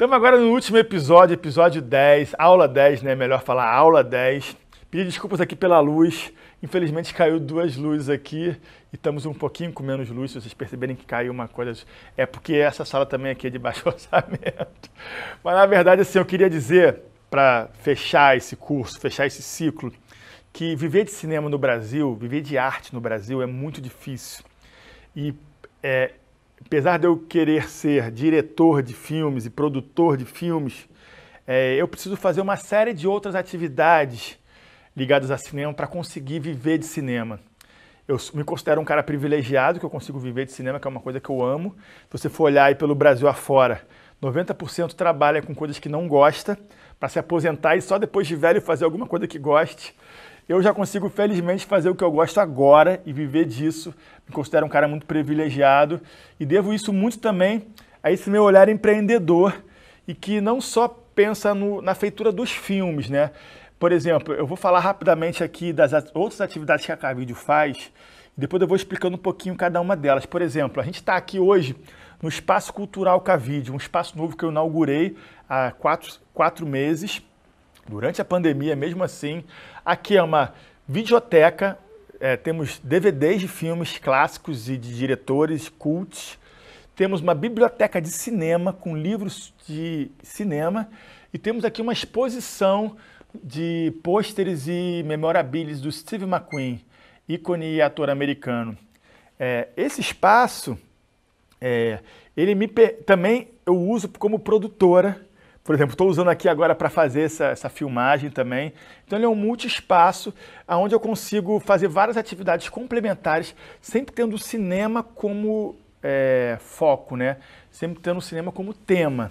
Estamos agora no último episódio, episódio 10, aula 10, né? Melhor falar aula 10. Pedi desculpas aqui pela luz. Infelizmente caiu duas luzes aqui e estamos um pouquinho com menos luz. Se vocês perceberem que caiu uma coisa, é porque essa sala também aqui é de baixo orçamento. Mas na verdade, assim, eu queria dizer para fechar esse curso, fechar esse ciclo, que viver de cinema no Brasil, viver de arte no Brasil é muito difícil. E é, apesar de eu querer ser diretor de filmes e produtor de filmes, é, eu preciso fazer uma série de outras atividades ligadas a cinema para conseguir viver de cinema. Eu me considero um cara privilegiado, que eu consigo viver de cinema, que é uma coisa que eu amo. Se você for olhar aí pelo Brasil afora, 90% trabalha com coisas que não gosta, para se aposentar e só depois de velho fazer alguma coisa que goste. Eu já consigo, felizmente, fazer o que eu gosto agora e viver disso. Me considero um cara muito privilegiado e devo isso muito também a esse meu olhar empreendedor e que não só pensa no, na feitura dos filmes, né? Por exemplo, eu vou falar rapidamente aqui das at outras atividades que a Cavide faz, e depois eu vou explicando um pouquinho cada uma delas. Por exemplo, a gente está aqui hoje no Espaço Cultural Cavide, um espaço novo que eu inaugurei há quatro, quatro meses, durante a pandemia, mesmo assim, Aqui é uma videoteca, é, temos DVDs de filmes clássicos e de diretores cults. Temos uma biblioteca de cinema com livros de cinema e temos aqui uma exposição de pôsteres e memorabilis do Steve McQueen, ícone e ator americano. É, esse espaço, é, ele me também eu uso como produtora por exemplo, estou usando aqui agora para fazer essa, essa filmagem também. Então ele é um multi-espaço onde eu consigo fazer várias atividades complementares, sempre tendo o cinema como é, foco, né? Sempre tendo o cinema como tema.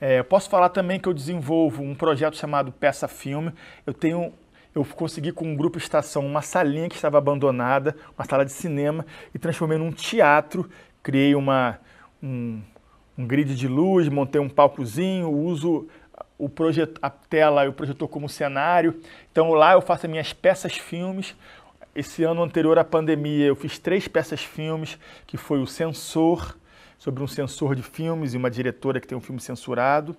É, posso falar também que eu desenvolvo um projeto chamado Peça Filme. Eu tenho eu consegui com um grupo estação uma salinha que estava abandonada, uma sala de cinema, e transformei num teatro. Criei uma, um, um grid de luz, montei um palcozinho, uso o projet a tela e o projetor como cenário. Então lá eu faço as minhas peças filmes. Esse ano anterior à pandemia eu fiz três peças filmes, que foi o Sensor, sobre um sensor de filmes e uma diretora que tem um filme censurado.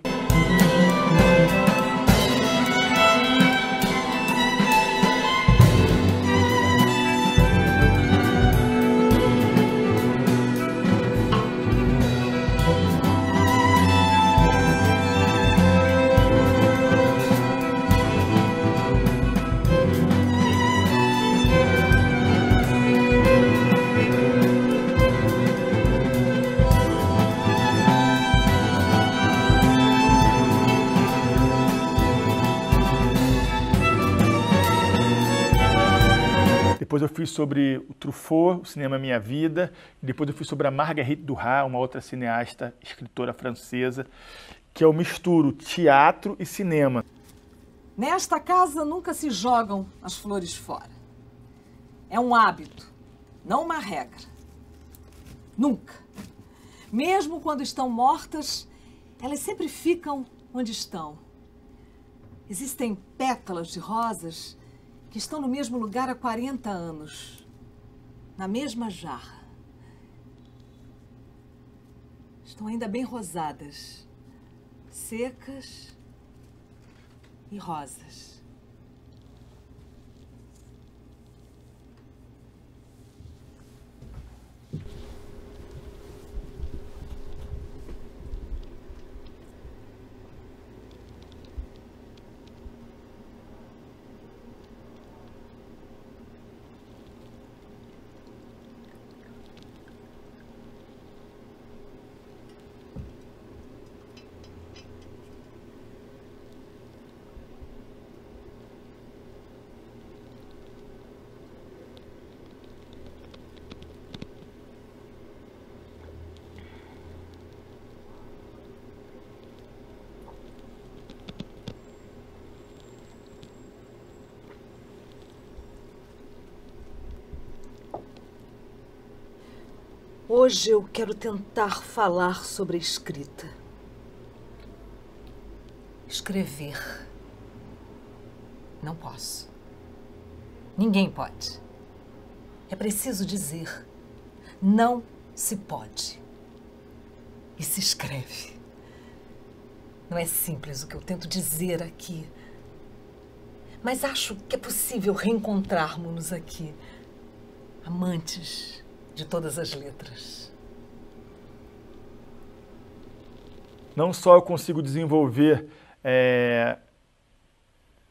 fui sobre o Truffaut, o cinema Minha Vida, depois eu fui sobre a Marguerite Duras, uma outra cineasta, escritora francesa, que o misturo teatro e cinema. Nesta casa nunca se jogam as flores fora. É um hábito, não uma regra. Nunca. Mesmo quando estão mortas, elas sempre ficam onde estão. Existem pétalas de rosas que estão no mesmo lugar há 40 anos, na mesma jarra. Estão ainda bem rosadas, secas e rosas. Hoje eu quero tentar falar sobre a escrita. Escrever. Não posso. Ninguém pode. É preciso dizer: não se pode. E se escreve. Não é simples o que eu tento dizer aqui. Mas acho que é possível reencontrarmos-nos aqui, amantes de todas as letras. Não só eu consigo desenvolver é,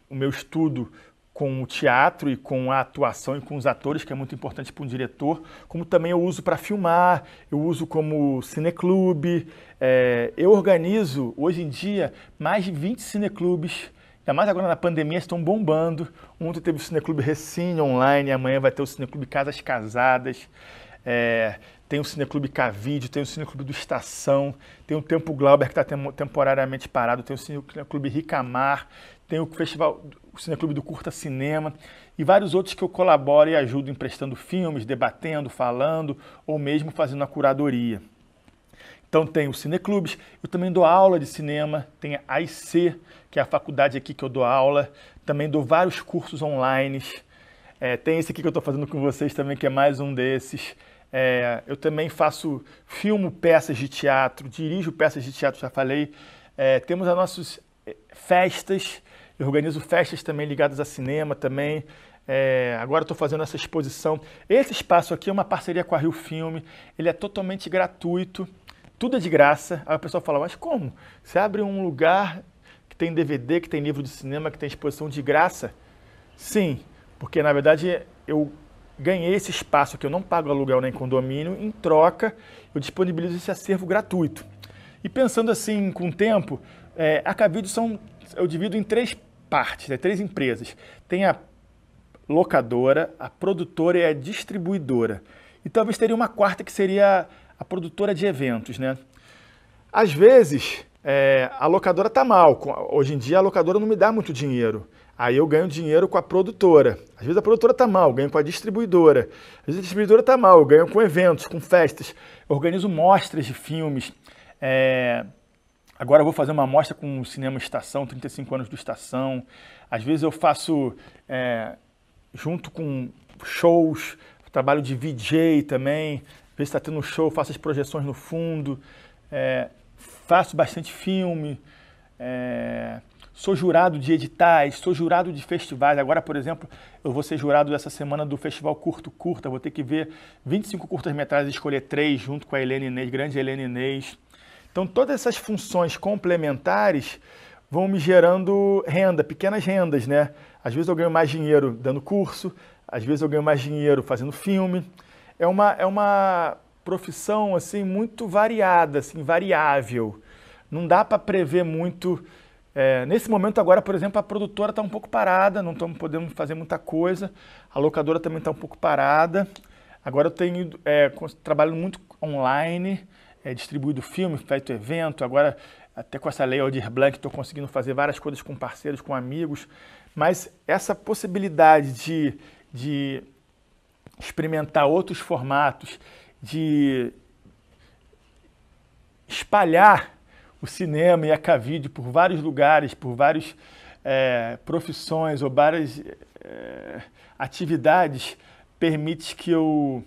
o meu estudo com o teatro e com a atuação e com os atores, que é muito importante para um diretor, como também eu uso para filmar, eu uso como cineclube. É, eu organizo, hoje em dia, mais de 20 cineclubes, ainda mais agora na pandemia, estão bombando. Ontem teve o Cineclube Recine online, amanhã vai ter o Cineclube Casas Casadas. É, tem o Cineclube Cavide, tem o Cineclube do Estação, tem o Tempo Glauber que está tem, temporariamente parado, tem o Cineclube Ricamar, tem o Festival, o Cineclube do Curta Cinema e vários outros que eu colaboro e ajudo emprestando filmes, debatendo, falando ou mesmo fazendo a curadoria. Então tem os cineclubes, eu também dou aula de cinema, tem a IC, que é a faculdade aqui que eu dou aula, também dou vários cursos online, é, tem esse aqui que eu estou fazendo com vocês também, que é mais um desses. É, eu também faço, filmo peças de teatro, dirijo peças de teatro, já falei. É, temos as nossas é, festas, eu organizo festas também ligadas a cinema também. É, agora estou fazendo essa exposição. Esse espaço aqui é uma parceria com a Rio Filme, ele é totalmente gratuito, tudo é de graça. Aí o pessoal fala, mas como? Você abre um lugar que tem DVD, que tem livro de cinema, que tem exposição de graça? Sim, porque na verdade eu ganhei esse espaço que eu não pago aluguel nem condomínio, em troca eu disponibilizo esse acervo gratuito. E pensando assim, com o tempo, é, a Cavido são, eu divido em três partes, né, três empresas. Tem a locadora, a produtora e a distribuidora. E talvez teria uma quarta que seria a produtora de eventos, né? Às vezes, é, a locadora está mal. Hoje em dia, a locadora não me dá muito dinheiro. Aí eu ganho dinheiro com a produtora. Às vezes a produtora tá mal, eu ganho com a distribuidora. Às vezes a distribuidora tá mal, eu ganho com eventos, com festas. Eu organizo mostras de filmes. É... Agora eu vou fazer uma mostra com o Cinema Estação, 35 anos do Estação. Às vezes eu faço é... junto com shows, trabalho de VJ também. Às vezes está tendo show, faço as projeções no fundo. É... Faço bastante filme. É, sou jurado de editais, sou jurado de festivais. Agora, por exemplo, eu vou ser jurado essa semana do Festival Curto Curta. Vou ter que ver 25 curtas-metragens e escolher três junto com a Helena Inês, grande Helena Inês. Então, todas essas funções complementares vão me gerando renda, pequenas rendas, né? Às vezes eu ganho mais dinheiro dando curso, às vezes eu ganho mais dinheiro fazendo filme. É uma, é uma profissão, assim, muito variada, assim, variável. Não dá para prever muito é, nesse momento agora, por exemplo, a produtora está um pouco parada, não estamos podendo fazer muita coisa, a locadora também está um pouco parada. Agora eu tenho é, trabalho muito online, é, distribuído filme, feito evento, agora até com essa lei Aldir Blanc estou conseguindo fazer várias coisas com parceiros, com amigos, mas essa possibilidade de, de experimentar outros formatos, de espalhar o cinema e a Cavide por vários lugares, por várias é, profissões ou várias é, atividades permite que eu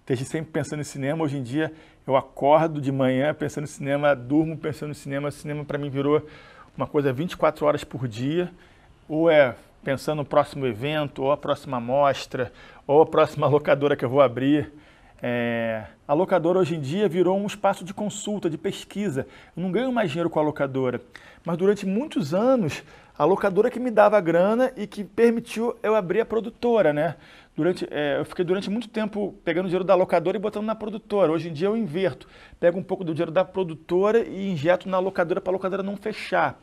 esteja sempre pensando em cinema. Hoje em dia eu acordo de manhã pensando em cinema, durmo pensando em cinema. O cinema para mim virou uma coisa 24 horas por dia, ou é pensando no próximo evento, ou a próxima mostra, ou a próxima locadora que eu vou abrir. É, a locadora hoje em dia virou um espaço de consulta, de pesquisa. Eu não ganho mais dinheiro com a locadora. Mas durante muitos anos, a locadora que me dava a grana e que permitiu eu abrir a produtora, né? Durante, é, eu fiquei durante muito tempo pegando dinheiro da locadora e botando na produtora. Hoje em dia eu inverto. Pego um pouco do dinheiro da produtora e injeto na locadora para a locadora não fechar.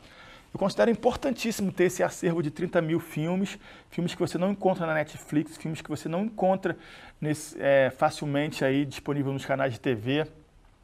Eu considero importantíssimo ter esse acervo de 30 mil filmes, filmes que você não encontra na Netflix, filmes que você não encontra nesse, é, facilmente aí disponível nos canais de TV.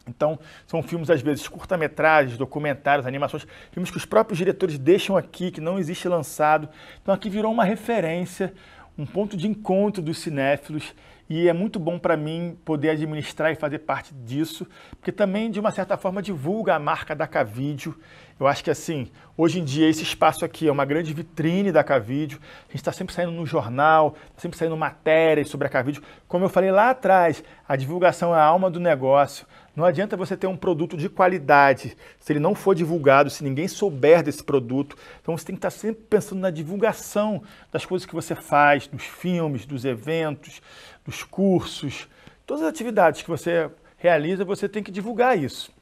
Então, são filmes, às vezes, curta-metragens, documentários, animações, filmes que os próprios diretores deixam aqui, que não existe lançado. Então, aqui virou uma referência, um ponto de encontro dos cinéfilos e é muito bom para mim poder administrar e fazer parte disso, porque também, de uma certa forma, divulga a marca da Cavideo. Eu acho que, assim, hoje em dia esse espaço aqui é uma grande vitrine da Cavideo. A gente está sempre saindo no jornal, tá sempre saindo matérias sobre a Cavideo. Como eu falei lá atrás, a divulgação é a alma do negócio. Não adianta você ter um produto de qualidade se ele não for divulgado, se ninguém souber desse produto. Então você tem que estar sempre pensando na divulgação das coisas que você faz, dos filmes, dos eventos, dos cursos, todas as atividades que você realiza, você tem que divulgar isso.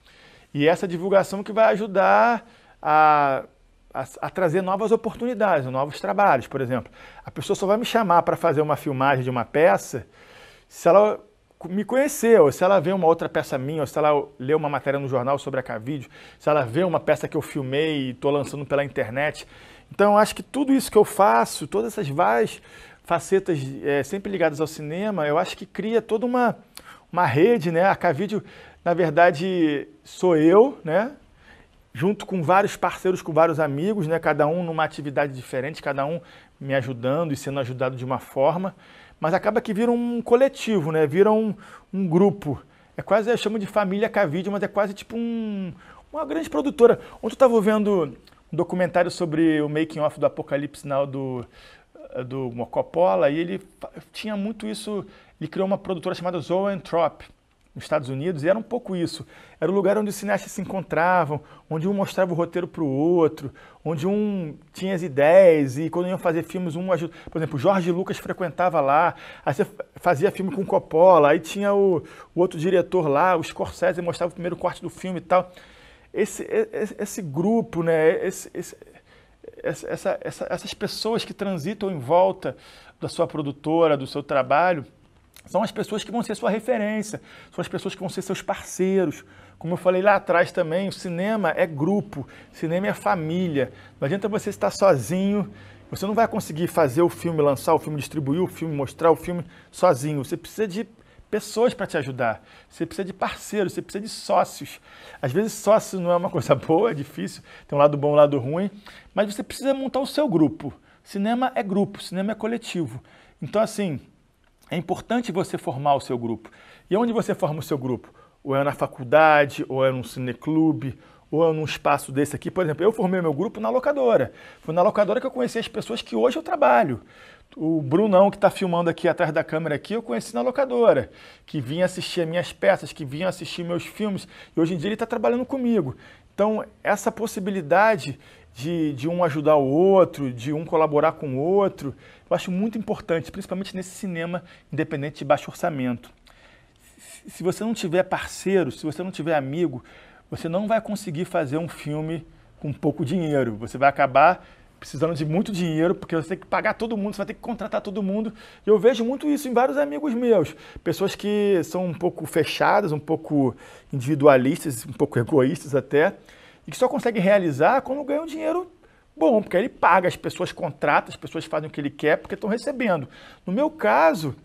E essa divulgação que vai ajudar a, a, a trazer novas oportunidades, novos trabalhos, por exemplo. A pessoa só vai me chamar para fazer uma filmagem de uma peça se ela me conhecer, ou se ela vê uma outra peça minha, ou se ela lê uma matéria no jornal sobre a Cavide, se ela vê uma peça que eu filmei e estou lançando pela internet. Então, acho que tudo isso que eu faço, todas essas várias facetas é, sempre ligadas ao cinema, eu acho que cria toda uma, uma rede, né? A Cavide, na verdade, sou eu, né? Junto com vários parceiros, com vários amigos, né? Cada um numa atividade diferente, cada um me ajudando e sendo ajudado de uma forma mas acaba que vira um coletivo, né? Vira um, um grupo. É quase, eu chamo de família Cavide, mas é quase tipo um, uma grande produtora. Ontem eu estava vendo um documentário sobre o making off do Apocalipse Now do, eh, do Coppola e ele tinha muito isso, ele criou uma produtora chamada Zoanthrope, nos Estados Unidos, e era um pouco isso. Era o lugar onde os cineastas se encontravam, onde um mostrava o roteiro para o outro, onde um tinha as ideias, e quando iam fazer filmes, um ajudava. Por exemplo, Jorge Lucas frequentava lá, aí você fazia filme com Coppola, aí tinha o, o outro diretor lá, o Scorsese, mostrava o primeiro corte do filme e tal. Esse, esse, esse grupo, né? Esse, esse, essa, essa, essas pessoas que transitam em volta da sua produtora, do seu trabalho, são as pessoas que vão ser sua referência, são as pessoas que vão ser seus parceiros. Como eu falei lá atrás também, o cinema é grupo, cinema é família. Não adianta você estar sozinho, você não vai conseguir fazer o filme, lançar o filme, distribuir o filme, mostrar o filme sozinho. Você precisa de pessoas para te ajudar, você precisa de parceiros, você precisa de sócios. Às vezes sócio não é uma coisa boa, é difícil, tem um lado bom, um lado ruim, mas você precisa montar o seu grupo. Cinema é grupo, cinema é coletivo. Então assim, é importante você formar o seu grupo. E onde você forma o seu grupo? Ou é na faculdade, ou é num cineclube, ou é num espaço desse aqui. Por exemplo, eu formei meu grupo na locadora. Foi na locadora que eu conheci as pessoas que hoje eu trabalho. O Brunão, que está filmando aqui atrás da câmera aqui, eu conheci na locadora, que vinha assistir minhas peças, que vinha assistir meus filmes, e hoje em dia ele está trabalhando comigo. Então, essa possibilidade de, de um ajudar o outro, de um colaborar com o outro. Eu acho muito importante, principalmente nesse cinema independente de baixo orçamento. Se você não tiver parceiro, se você não tiver amigo, você não vai conseguir fazer um filme com pouco dinheiro. Você vai acabar precisando de muito dinheiro, porque você tem que pagar todo mundo, você vai ter que contratar todo mundo. E eu vejo muito isso em vários amigos meus. Pessoas que são um pouco fechadas, um pouco individualistas, um pouco egoístas até, e que só consegue realizar quando ganha um dinheiro bom, porque aí ele paga, as pessoas contratam, as pessoas fazem o que ele quer porque estão recebendo. No meu caso,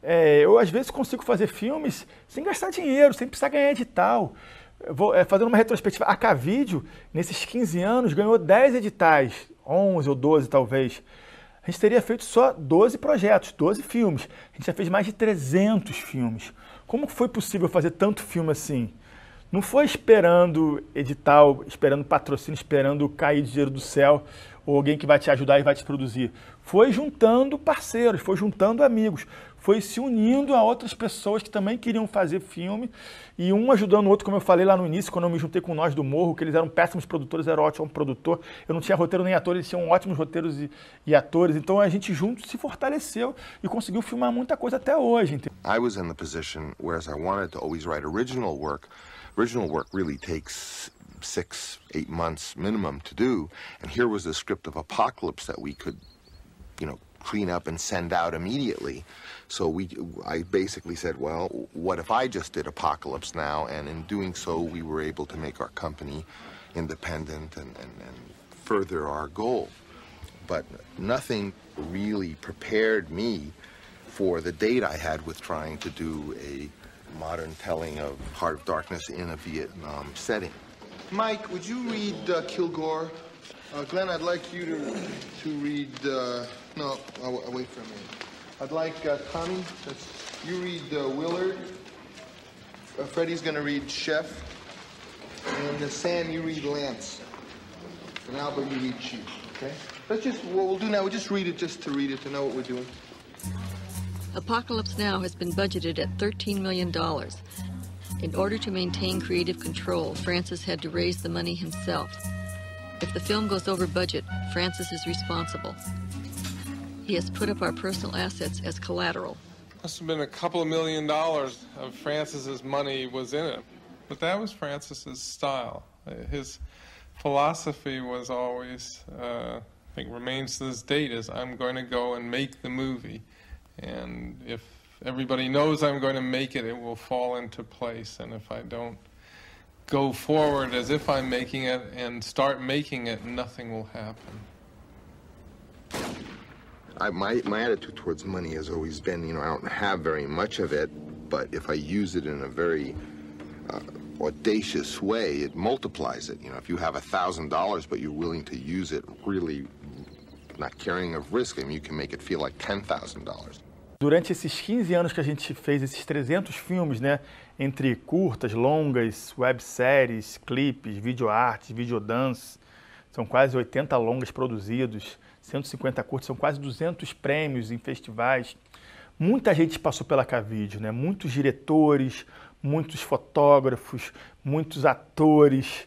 é, eu às vezes consigo fazer filmes sem gastar dinheiro, sem precisar ganhar edital. Eu vou, é, fazendo uma retrospectiva, a Cavídeo, nesses 15 anos, ganhou 10 editais, 11 ou 12 talvez. A gente teria feito só 12 projetos, 12 filmes. A gente já fez mais de 300 filmes. Como foi possível fazer tanto filme assim? Não foi esperando edital, esperando patrocínio, esperando cair dinheiro do céu ou alguém que vai te ajudar e vai te produzir. Foi juntando parceiros, foi juntando amigos, foi se unindo a outras pessoas que também queriam fazer filme e um ajudando o outro, como eu falei lá no início, quando eu me juntei com nós do Morro, que eles eram péssimos produtores, era ótimo produtor, eu não tinha roteiro nem ator, eles tinham ótimos roteiros e, e atores, então a gente junto se fortaleceu e conseguiu filmar muita coisa até hoje. I was in the position eu queria sempre escrever original Original work really takes six, eight months minimum to do. And here was a script of Apocalypse that we could, you know, clean up and send out immediately. So we, I basically said, well, what if I just did Apocalypse now? And in doing so, we were able to make our company independent and, and, and further our goal. But nothing really prepared me for the date I had with trying to do a modern telling of Heart of Darkness in a Vietnam setting. Mike, would you read uh, Kilgore? Uh, Glenn, I'd like you to, to read, uh, no, I'll, uh, I'll, wait for a minute. I'd like uh, Tommy, you read uh, Willard. Uh, Freddie's going to read Chef. And Sam, you read Lance. And Albert, you read Chief, okay? Let's just, what we'll do now, we'll just read it just to read it, to know what we're doing. Apocalypse Now has been budgeted at $13 million. In order to maintain creative control, Francis had to raise the money himself. If the film goes over budget, Francis is responsible. He has put up our personal assets as collateral. Must have been a couple of million dollars of Francis's money was in it. But that was Francis's style. His philosophy was always, uh, I think remains to this date, is I'm going to go and make the movie. And if everybody knows I'm going to make it, it will fall into place. And if I don't go forward as if I'm making it and start making it, nothing will happen. I, my, my attitude towards money has always been, you know, I don't have very much of it, but if I use it in a very uh, audacious way, it multiplies it. You know, if you have a $1,000, but you're willing to use it really not carrying of risk, I mean, you can make it feel like $10,000. Durante esses 15 anos que a gente fez esses 300 filmes, né, entre curtas, longas, webséries, clipes, videoartes, videodance, são quase 80 longas produzidos, 150 curtas, são quase 200 prêmios em festivais. Muita gente passou pela Cavídeo, né? Muitos diretores, muitos fotógrafos, muitos atores.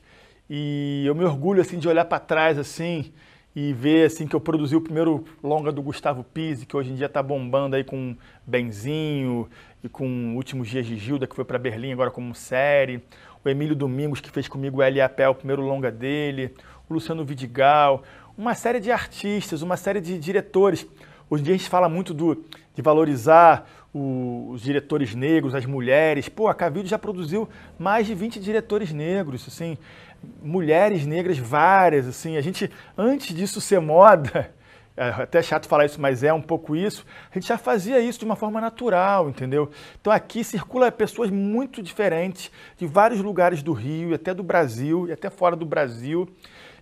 E eu me orgulho assim de olhar para trás assim e ver assim que eu produzi o primeiro longa do Gustavo Pise, que hoje em dia está bombando aí com Benzinho e com Últimos Dias de Gilda, que foi para Berlim agora como série. O Emílio Domingos, que fez comigo o L.A.P., o primeiro longa dele. O Luciano Vidigal. Uma série de artistas, uma série de diretores. Hoje em dia a gente fala muito do, de valorizar o, os diretores negros, as mulheres. Pô, a Cavido já produziu mais de 20 diretores negros, assim mulheres negras várias, assim, a gente, antes disso ser moda, é até chato falar isso, mas é um pouco isso, a gente já fazia isso de uma forma natural, entendeu? Então aqui circula pessoas muito diferentes, de vários lugares do Rio, até do Brasil, e até fora do Brasil,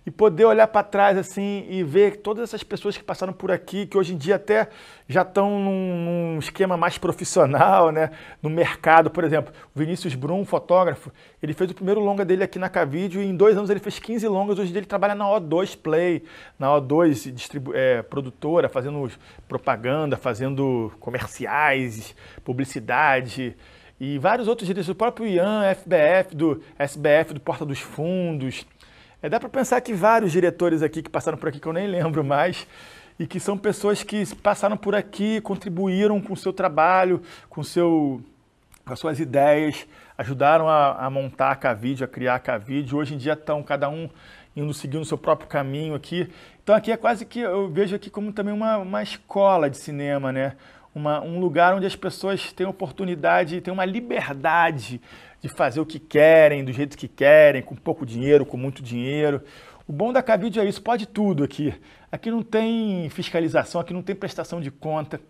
e poder olhar para trás assim e ver todas essas pessoas que passaram por aqui, que hoje em dia até já estão num, num esquema mais profissional, né? No mercado, por exemplo, o Vinícius Brum, fotógrafo, ele fez o primeiro longa dele aqui na Cavídeo e em dois anos ele fez 15 longas. Hoje ele trabalha na O2 Play, na O2 distribu é, produtora, fazendo propaganda, fazendo comerciais, publicidade e vários outros diretores, o próprio Ian, FBF, do SBF, do Porta dos Fundos, é, dá para pensar que vários diretores aqui que passaram por aqui, que eu nem lembro mais, e que são pessoas que passaram por aqui, contribuíram com o seu trabalho, com, seu, com as suas ideias, ajudaram a, a montar a Cavide, a criar a Cavide. Hoje em dia estão cada um indo seguindo o seu próprio caminho aqui. Então aqui é quase que, eu vejo aqui como também uma, uma escola de cinema, né? Uma, um lugar onde as pessoas têm oportunidade, têm uma liberdade de fazer o que querem, do jeito que querem, com pouco dinheiro, com muito dinheiro. O bom da cabide é isso, pode tudo aqui. Aqui não tem fiscalização, aqui não tem prestação de conta.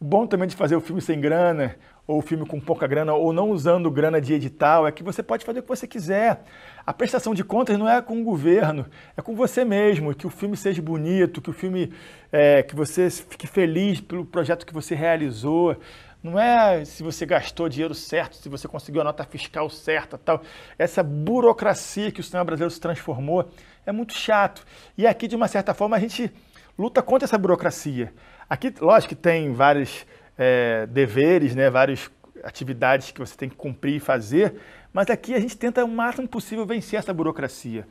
O bom também de fazer o filme sem grana, ou o filme com pouca grana, ou não usando grana de edital, é que você pode fazer o que você quiser. A prestação de contas não é com o governo, é com você mesmo. Que o filme seja bonito, que o filme, é, que você fique feliz pelo projeto que você realizou. Não é se você gastou dinheiro certo, se você conseguiu a nota fiscal certa, tal. Essa burocracia que o sistema brasileiro se transformou é muito chato. E aqui, de uma certa forma, a gente luta contra essa burocracia. Aqui, lógico que tem vários é, deveres, né, várias atividades que você tem que cumprir e fazer, mas aqui a gente tenta o máximo possível vencer essa burocracia.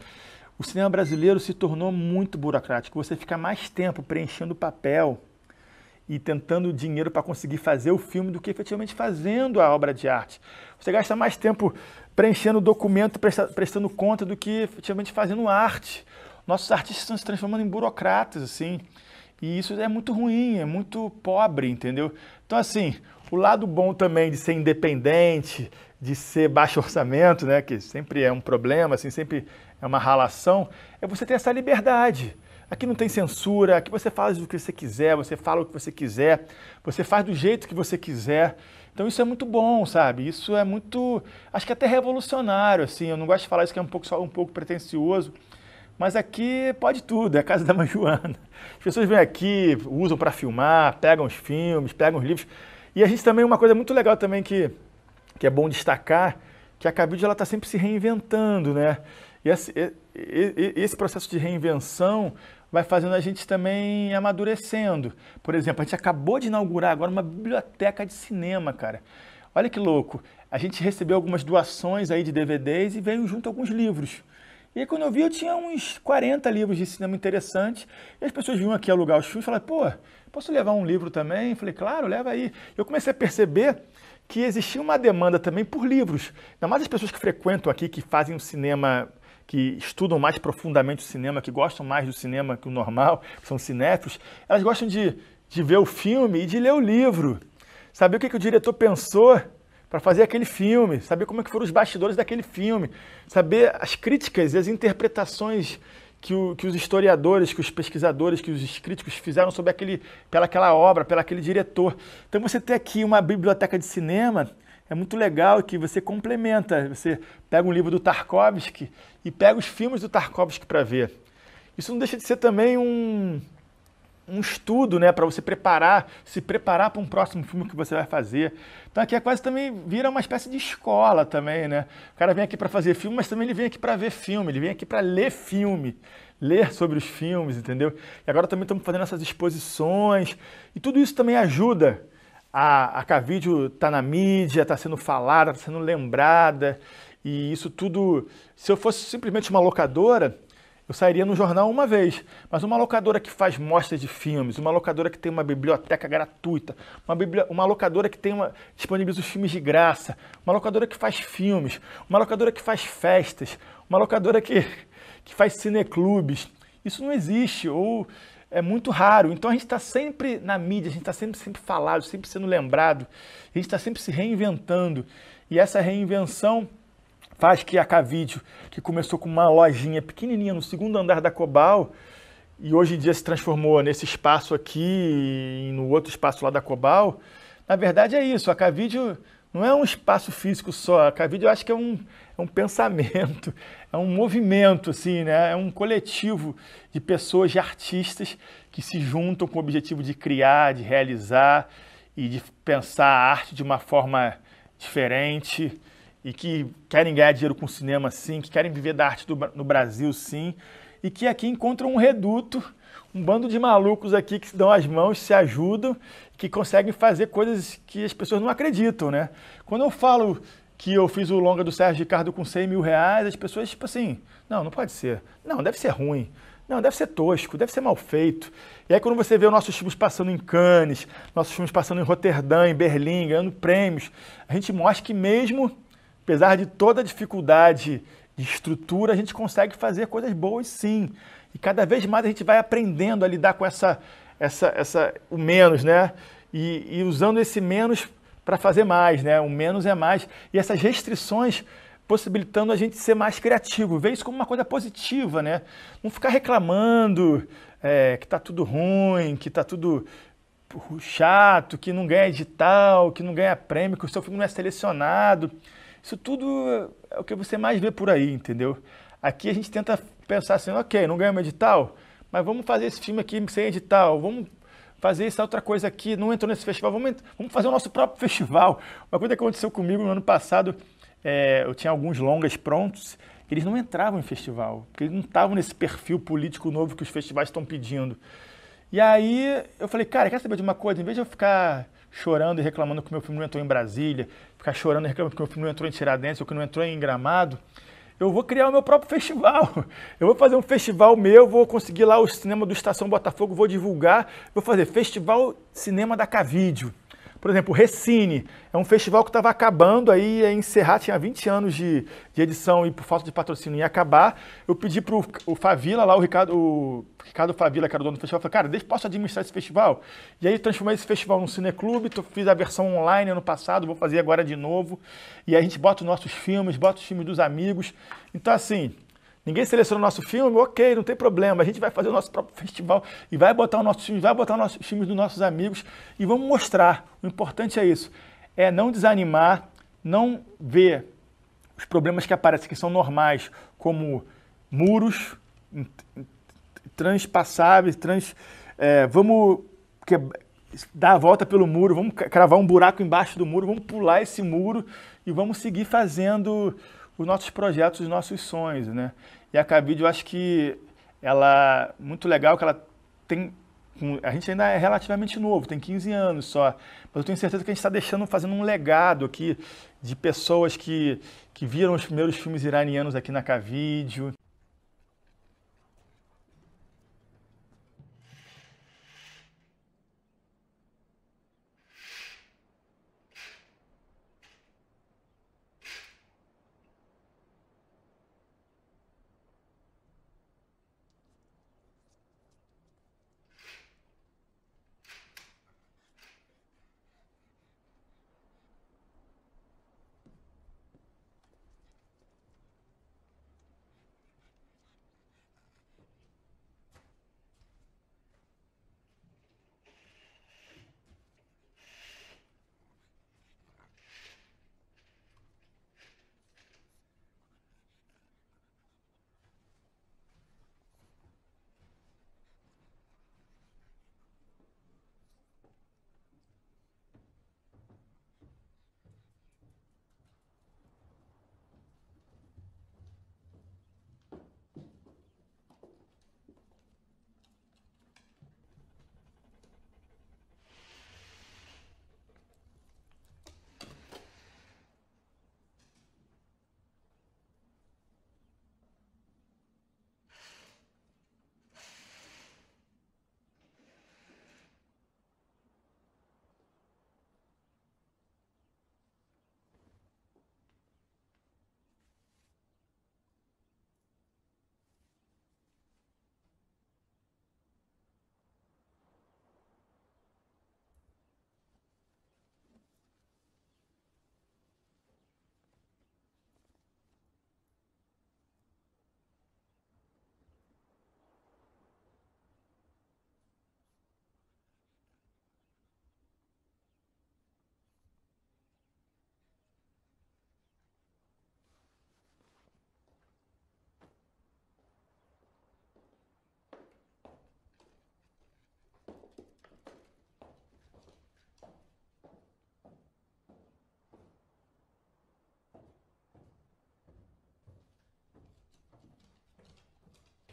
O cinema brasileiro se tornou muito burocrático. Você fica mais tempo preenchendo papel e tentando dinheiro para conseguir fazer o filme do que efetivamente fazendo a obra de arte. Você gasta mais tempo preenchendo documento, prestando conta do que efetivamente fazendo arte. Nossos artistas estão se transformando em burocratas, assim. E isso é muito ruim, é muito pobre, entendeu? Então, assim, o lado bom também de ser independente, de ser baixo orçamento, né, que sempre é um problema, assim, sempre é uma ralação, é você ter essa liberdade Aqui não tem censura, aqui você faz o que você quiser, você fala o que você quiser, você faz do jeito que você quiser. Então isso é muito bom, sabe? Isso é muito, acho que até revolucionário, assim. Eu não gosto de falar isso que é um pouco só um pouco pretensioso, mas aqui pode tudo, é a casa da mãe Joana. As pessoas vêm aqui, usam para filmar, pegam os filmes, pegam os livros. E a gente também uma coisa muito legal também que que é bom destacar, que a Cabide ela está sempre se reinventando, né? E esse, esse processo de reinvenção vai fazendo a gente também amadurecendo. Por exemplo, a gente acabou de inaugurar agora uma biblioteca de cinema, cara. Olha que louco. A gente recebeu algumas doações aí de DVDs e veio junto alguns livros. E aí, quando eu vi, eu tinha uns 40 livros de cinema interessantes. E as pessoas vinham aqui alugar os filmes e falaram, pô, posso levar um livro também? Eu falei, claro, leva aí. Eu comecei a perceber que existia uma demanda também por livros. Ainda mais as pessoas que frequentam aqui, que fazem um cinema que estudam mais profundamente o cinema, que gostam mais do cinema que o normal, que são cinéfilos, elas gostam de, de ver o filme e de ler o livro, saber o que, que o diretor pensou para fazer aquele filme, saber como é que foram os bastidores daquele filme, saber as críticas e as interpretações que, o, que, os historiadores, que os pesquisadores, que os críticos fizeram sobre aquele, pelaquela obra, aquele diretor. Então você tem aqui uma biblioteca de cinema é muito legal que você complementa. Você pega um livro do Tarkovsky e pega os filmes do Tarkovsky para ver. Isso não deixa de ser também um, um estudo, né, para você preparar, se preparar para um próximo filme que você vai fazer. Então aqui é quase também vira uma espécie de escola também, né? O cara vem aqui para fazer filme, mas também ele vem aqui para ver filme, ele vem aqui para ler filme, ler sobre os filmes, entendeu? E agora também estamos fazendo essas exposições e tudo isso também ajuda a, a Cavídeo está na mídia, está sendo falada, está sendo lembrada, e isso tudo. Se eu fosse simplesmente uma locadora, eu sairia no jornal uma vez. Mas uma locadora que faz mostras de filmes, uma locadora que tem uma biblioteca gratuita, uma, bibli... uma locadora que tem uma... disponibiliza os filmes de graça, uma locadora que faz filmes, uma locadora que faz festas, uma locadora que, que faz cineclubes. Isso não existe. Ou é muito raro. Então a gente está sempre na mídia, a gente está sempre, sempre falado, sempre sendo lembrado, a gente está sempre se reinventando. E essa reinvenção faz que a Cavídeo, que começou com uma lojinha pequenininha no segundo andar da Cobal, e hoje em dia se transformou nesse espaço aqui e no outro espaço lá da Cobal, na verdade é isso. A Cavídeo não é um espaço físico só. A Cavídeo eu acho que é um, é um pensamento, é um movimento, assim, né? é um coletivo de pessoas, de artistas que se juntam com o objetivo de criar, de realizar e de pensar a arte de uma forma diferente e que querem ganhar dinheiro com o cinema, sim, que querem viver da arte do, no Brasil, sim, e que aqui encontram um reduto, um bando de malucos aqui que se dão as mãos, se ajudam, que conseguem fazer coisas que as pessoas não acreditam, né? Quando eu falo que eu fiz o longa do Sérgio Ricardo com 100 mil reais, as pessoas, tipo assim, não, não pode ser. Não, deve ser ruim. Não, deve ser tosco, deve ser mal feito. E aí quando você vê nossos filmes passando em Cannes, nossos filmes passando em Roterdã, em Berlim, ganhando prêmios, a gente mostra que mesmo, apesar de toda a dificuldade de estrutura, a gente consegue fazer coisas boas sim. E cada vez mais a gente vai aprendendo a lidar com essa, essa, essa o menos, né? e, e usando esse menos para fazer mais, né? O menos é mais. E essas restrições possibilitando a gente ser mais criativo, ver isso como uma coisa positiva, né? Não ficar reclamando é, que tá tudo ruim, que tá tudo chato, que não ganha edital, que não ganha prêmio, que o seu filme não é selecionado. Isso tudo é o que você mais vê por aí, entendeu? Aqui a gente tenta pensar assim, ok, não ganhamos edital, mas vamos fazer esse filme aqui sem edital, vamos fazer essa tá, outra coisa aqui, não entrou nesse festival, vamos, vamos fazer o nosso próprio festival. Uma coisa que aconteceu comigo no ano passado, é, eu tinha alguns longas prontos, eles não entravam em festival, porque eles não estavam nesse perfil político novo que os festivais estão pedindo. E aí eu falei, cara, quer saber de uma coisa? Em vez de eu ficar chorando e reclamando que meu filme não entrou em Brasília, ficar chorando e reclamando que meu filme não entrou em Tiradentes ou que não entrou em Gramado, eu vou criar o meu próprio festival. Eu vou fazer um festival meu, vou conseguir lá o cinema do Estação Botafogo, vou divulgar, vou fazer Festival Cinema da Cavídeo. Por exemplo, o Recine é um festival que estava acabando aí, ia encerrar, tinha 20 anos de, de edição e por falta de patrocínio ia acabar. Eu pedi para o Favila lá, o Ricardo, o Ricardo Favila, que era o dono do festival, falou, cara, deixa, posso administrar esse festival? E aí transformei esse festival num cineclube, fiz a versão online ano passado, vou fazer agora de novo. E aí a gente bota os nossos filmes, bota os filmes dos amigos. Então, assim, Ninguém seleciona o nosso filme, ok, não tem problema. A gente vai fazer o nosso próprio festival e vai botar o nosso filme, vai botar os nossos filmes dos nossos amigos e vamos mostrar. O importante é isso, é não desanimar, não ver os problemas que aparecem, que são normais, como muros transpassáveis, trans, é, vamos que, dar a volta pelo muro, vamos cravar um buraco embaixo do muro, vamos pular esse muro e vamos seguir fazendo os nossos projetos, os nossos sonhos, né? E a Cabide, eu acho que ela muito legal que ela tem a gente ainda é relativamente novo, tem 15 anos só, mas eu tenho certeza que a gente está deixando, fazendo um legado aqui de pessoas que, que viram os primeiros filmes iranianos aqui na Cavídeo,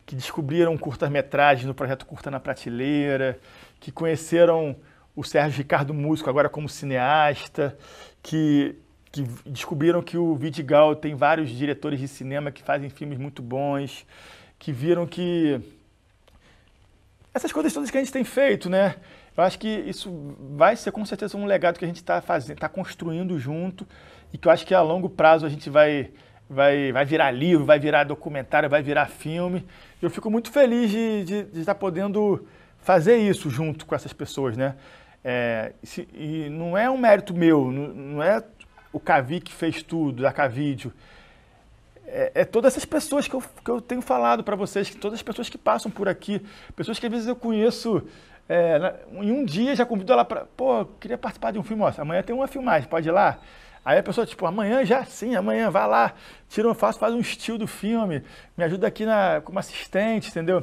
que descobriram curtas-metragens no projeto Curta na Prateleira, que conheceram o Sérgio Ricardo Músico agora como cineasta, que, que descobriram que o Vidigal tem vários diretores de cinema que fazem filmes muito bons, que viram que essas coisas todas que a gente tem feito, né? Eu acho que isso vai ser com certeza um legado que a gente está fazendo, está construindo junto e que eu acho que a longo prazo a gente vai vai, vai virar livro, vai virar documentário, vai virar filme. Eu fico muito feliz de, de, de estar podendo fazer isso junto com essas pessoas, né? É, se, e não é um mérito meu, não, não é o Cavi que fez tudo, da Cavídeo. É, é, todas essas pessoas que eu, que eu tenho falado para vocês, que todas as pessoas que passam por aqui, pessoas que às vezes eu conheço é, em um dia, já convido ela para, pô, queria participar de um filme, ó, amanhã tem uma filmagem, pode ir lá? Aí a pessoa, tipo, amanhã já sim, amanhã vai lá, tira um, faço faz um estilo do filme, me ajuda aqui na, como assistente, entendeu?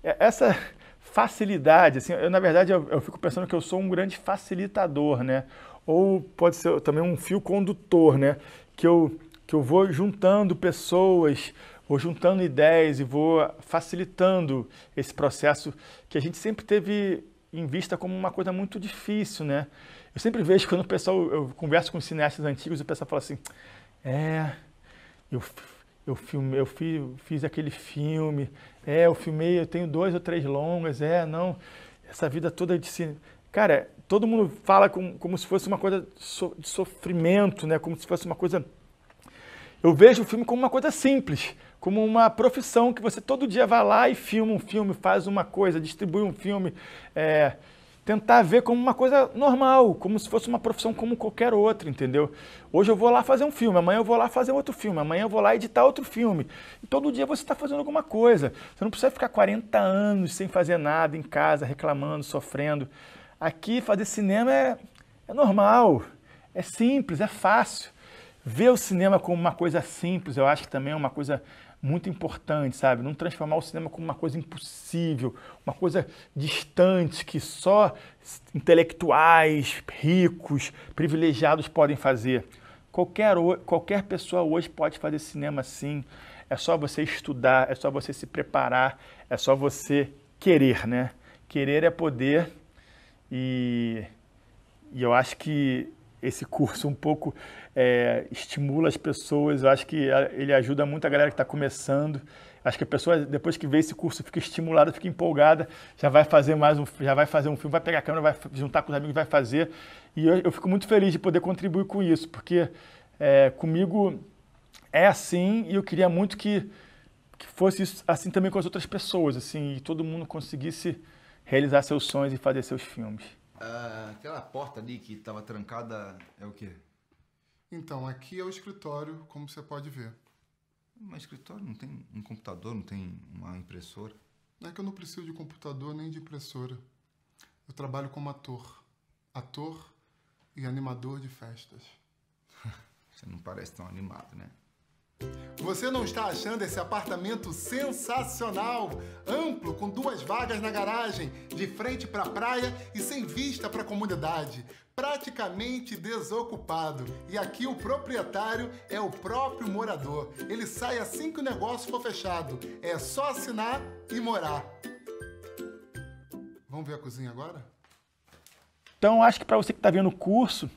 Essa facilidade, assim, eu, na verdade eu, eu fico pensando que eu sou um grande facilitador, né? Ou pode ser também um fio condutor, né? Que eu, que eu vou juntando pessoas, vou juntando ideias e vou facilitando esse processo que a gente sempre teve em vista como uma coisa muito difícil, né? Eu sempre vejo quando o pessoal, eu converso com cineastas antigos, o pessoal fala assim, é, eu, eu, filme, eu fiz, fiz aquele filme, é, eu filmei, eu tenho dois ou três longas, é, não, essa vida toda de cinema. Cara, todo mundo fala com, como se fosse uma coisa de sofrimento, né? Como se fosse uma coisa. Eu vejo o filme como uma coisa simples, como uma profissão que você todo dia vai lá e filma um filme, faz uma coisa, distribui um filme. É, tentar ver como uma coisa normal, como se fosse uma profissão como qualquer outra, entendeu? Hoje eu vou lá fazer um filme, amanhã eu vou lá fazer outro filme, amanhã eu vou lá editar outro filme. E todo dia você está fazendo alguma coisa. Você não precisa ficar 40 anos sem fazer nada em casa, reclamando, sofrendo. Aqui fazer cinema é, é normal, é simples, é fácil. Ver o cinema como uma coisa simples, eu acho que também é uma coisa muito importante, sabe? Não transformar o cinema como uma coisa impossível, uma coisa distante que só intelectuais, ricos, privilegiados podem fazer. Qualquer, qualquer pessoa hoje pode fazer cinema assim. É só você estudar, é só você se preparar, é só você querer, né? Querer é poder e, e eu acho que esse curso um pouco é, estimula as pessoas. Eu acho que é, ele ajuda muito a galera que está começando. Acho que a pessoa, depois que vê esse curso, fica estimulada, fica empolgada, já vai fazer mais um, já vai fazer um filme, vai pegar a câmera, vai juntar com os amigos, vai fazer. E eu, eu fico muito feliz de poder contribuir com isso, porque é, comigo é assim e eu queria muito que, que fosse assim também com as outras pessoas, assim, e todo mundo conseguisse realizar seus sonhos e fazer seus filmes. Ah, aquela porta ali que estava trancada é o quê? Então, aqui é o escritório, como você pode ver. Mas escritório não tem um computador, não tem uma impressora? Não é que eu não preciso de computador nem de impressora. Eu trabalho como ator. Ator e animador de festas. você não parece tão animado, né? Você não está achando esse apartamento sensacional? Amplo, com duas vagas na garagem, de frente para a praia e sem vista para a comunidade. Praticamente desocupado. E aqui o proprietário é o próprio morador. Ele sai assim que o negócio for fechado. É só assinar e morar. Vamos ver a cozinha agora? Então, acho que para você que está vendo o curso,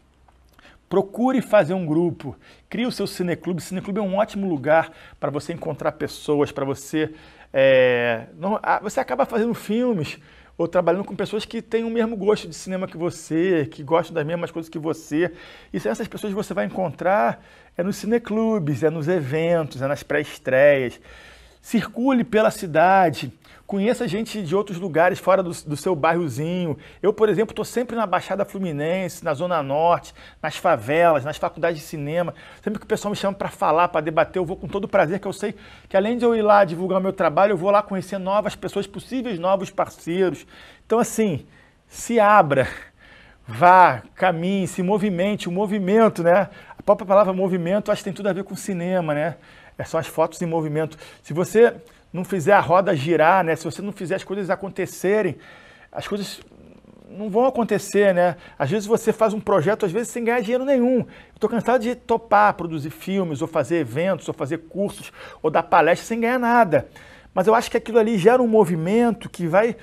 Procure fazer um grupo, crie o seu cineclube. Cineclube é um ótimo lugar para você encontrar pessoas, para você. É, não, ah, você acaba fazendo filmes ou trabalhando com pessoas que têm o mesmo gosto de cinema que você, que gostam das mesmas coisas que você. E essas pessoas você vai encontrar é nos cineclubes, é nos eventos, é nas pré-estreias. Circule pela cidade, Conheça gente de outros lugares fora do, do seu bairrozinho. Eu, por exemplo, estou sempre na Baixada Fluminense, na Zona Norte, nas favelas, nas faculdades de cinema. Sempre que o pessoal me chama para falar, para debater, eu vou com todo prazer, que eu sei que além de eu ir lá divulgar o meu trabalho, eu vou lá conhecer novas pessoas, possíveis novos parceiros. Então, assim, se abra vá, caminhe, se movimente, o movimento, né? A própria palavra movimento acho que tem tudo a ver com cinema, né? É só as fotos em movimento. Se você não fizer a roda girar, né? Se você não fizer as coisas acontecerem, as coisas não vão acontecer, né? Às vezes você faz um projeto, às vezes sem ganhar dinheiro nenhum. estou cansado de topar, produzir filmes, ou fazer eventos, ou fazer cursos, ou dar palestra sem ganhar nada. Mas eu acho que aquilo ali gera um movimento que vai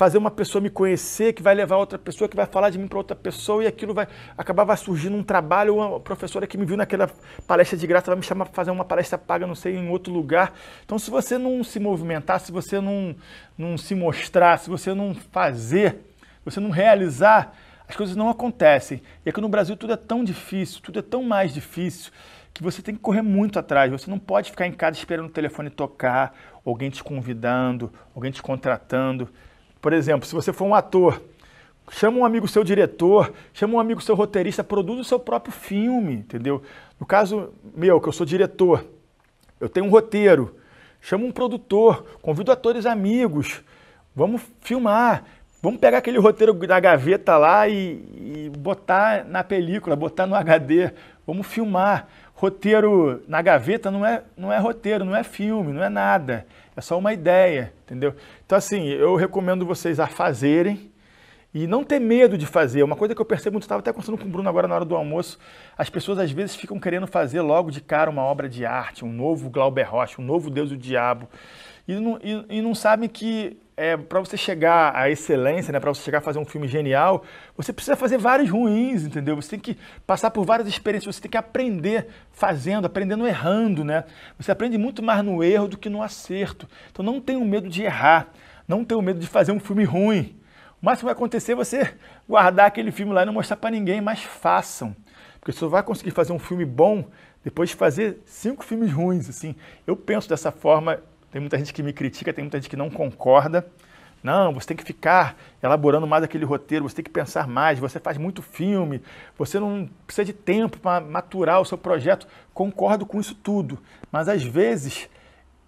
fazer uma pessoa me conhecer, que vai levar outra pessoa, que vai falar de mim para outra pessoa, e aquilo vai acabar vai surgindo um trabalho, uma professora que me viu naquela palestra de graça vai me chamar para fazer uma palestra paga, não sei, em outro lugar. Então, se você não se movimentar, se você não, não se mostrar, se você não fazer, você não realizar, as coisas não acontecem. E aqui é no Brasil tudo é tão difícil, tudo é tão mais difícil, que você tem que correr muito atrás. Você não pode ficar em casa esperando o telefone tocar, alguém te convidando, alguém te contratando. Por exemplo, se você for um ator, chama um amigo seu diretor, chama um amigo seu roteirista, produz o seu próprio filme, entendeu? No caso meu, que eu sou diretor, eu tenho um roteiro, chama um produtor, convido atores amigos, vamos filmar, vamos pegar aquele roteiro da gaveta lá e, e botar na película, botar no HD, vamos filmar. Roteiro na gaveta não é, não é roteiro, não é filme, não é nada. É só uma ideia, entendeu? Então, assim, eu recomendo vocês a fazerem e não ter medo de fazer. Uma coisa que eu percebo muito, estava até conversando com o Bruno agora na hora do almoço, as pessoas às vezes ficam querendo fazer logo de cara uma obra de arte, um novo Glauber Rocha, um novo Deus do Diabo, e não, e, e não sabem que é, para você chegar à excelência, né, para você chegar a fazer um filme genial, você precisa fazer vários ruins, entendeu? Você tem que passar por várias experiências, você tem que aprender fazendo, aprendendo errando, né? Você aprende muito mais no erro do que no acerto. Então não tenha medo de errar, não tenha medo de fazer um filme ruim. O máximo que vai acontecer é você guardar aquele filme lá e não mostrar para ninguém, mas façam. Porque você só vai conseguir fazer um filme bom depois de fazer cinco filmes ruins, assim. Eu penso dessa forma, tem muita gente que me critica, tem muita gente que não concorda. Não, você tem que ficar elaborando mais aquele roteiro, você tem que pensar mais, você faz muito filme, você não precisa de tempo para maturar o seu projeto. Concordo com isso tudo, mas às vezes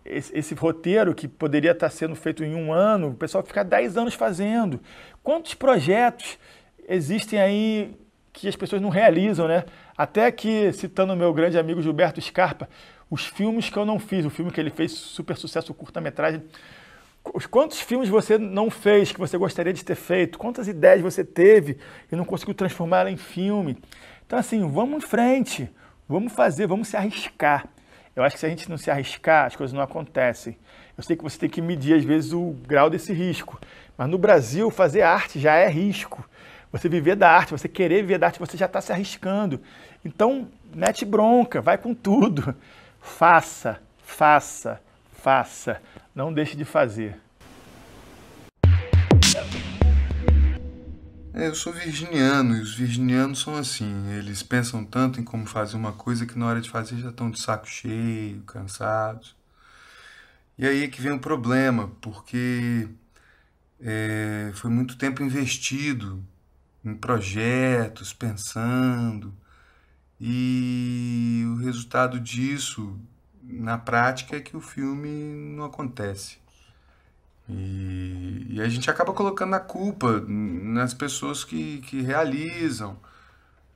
esse, esse roteiro que poderia estar tá sendo feito em um ano, o pessoal fica 10 anos fazendo. Quantos projetos existem aí que as pessoas não realizam, né? Até que, citando o meu grande amigo Gilberto Scarpa, os filmes que eu não fiz, o filme que ele fez, super sucesso, curta-metragem. Quantos filmes você não fez que você gostaria de ter feito? Quantas ideias você teve e não conseguiu transformá-la em filme? Então, assim, vamos em frente, vamos fazer, vamos se arriscar. Eu acho que se a gente não se arriscar, as coisas não acontecem. Eu sei que você tem que medir, às vezes, o grau desse risco. Mas no Brasil, fazer arte já é risco. Você viver da arte, você querer viver da arte, você já está se arriscando. Então, mete bronca, vai com tudo. Faça, faça, faça. Não deixe de fazer. É, eu sou virginiano e os virginianos são assim. Eles pensam tanto em como fazer uma coisa que na hora de fazer já estão de saco cheio, cansados. E aí é que vem o problema, porque é, foi muito tempo investido em projetos, pensando, e resultado disso na prática é que o filme não acontece. E, e a gente acaba colocando a culpa nas pessoas que, que realizam,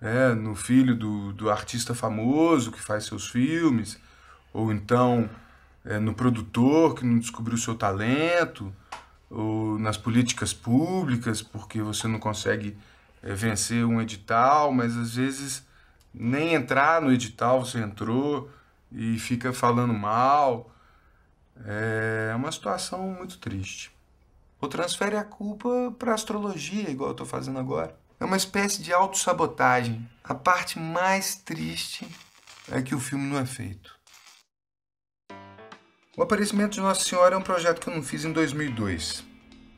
né? no filho do, do artista famoso que faz seus filmes, ou então é, no produtor que não descobriu seu talento, ou nas políticas públicas, porque você não consegue é, vencer um edital, mas às vezes nem entrar no edital você entrou e fica falando mal. É uma situação muito triste. Ou transfere a culpa para astrologia, igual eu estou fazendo agora. É uma espécie de autossabotagem. A parte mais triste é que o filme não é feito. O Aparecimento de Nossa Senhora é um projeto que eu não fiz em 2002.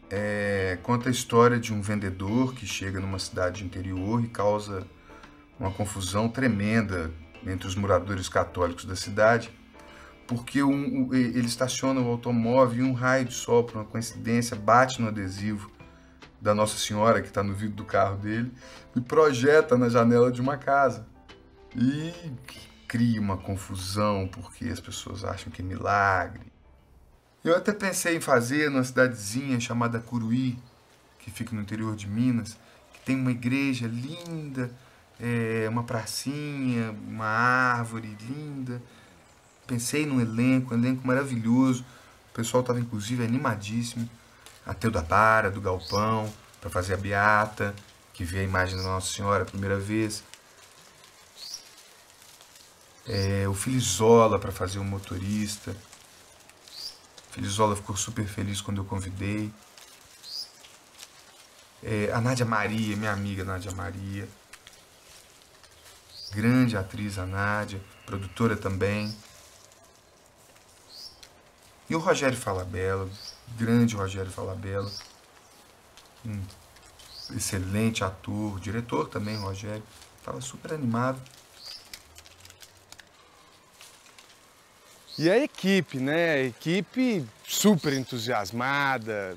É, conta a história de um vendedor que chega numa cidade interior e causa uma confusão tremenda entre os moradores católicos da cidade, porque um, ele estaciona o automóvel e um raio de sol, por uma coincidência, bate no adesivo da Nossa Senhora, que está no vidro do carro dele, e projeta na janela de uma casa. E cria uma confusão, porque as pessoas acham que é milagre. Eu até pensei em fazer numa cidadezinha chamada Curuí, que fica no interior de Minas, que tem uma igreja linda, é, uma pracinha, uma árvore linda. Pensei num elenco, um elenco maravilhoso. O pessoal estava inclusive animadíssimo. o da Bara, do Galpão, para fazer a Beata, que vê a imagem da Nossa Senhora a primeira vez. É, o Filizola para fazer o motorista. O Filizola ficou super feliz quando eu convidei. É, a Nádia Maria, minha amiga Nádia Maria grande atriz a Nádia, produtora também. E o Rogério Falabella, grande Rogério Falabella, um excelente ator, diretor também, Rogério, estava super animado. E a equipe, né? A equipe super entusiasmada,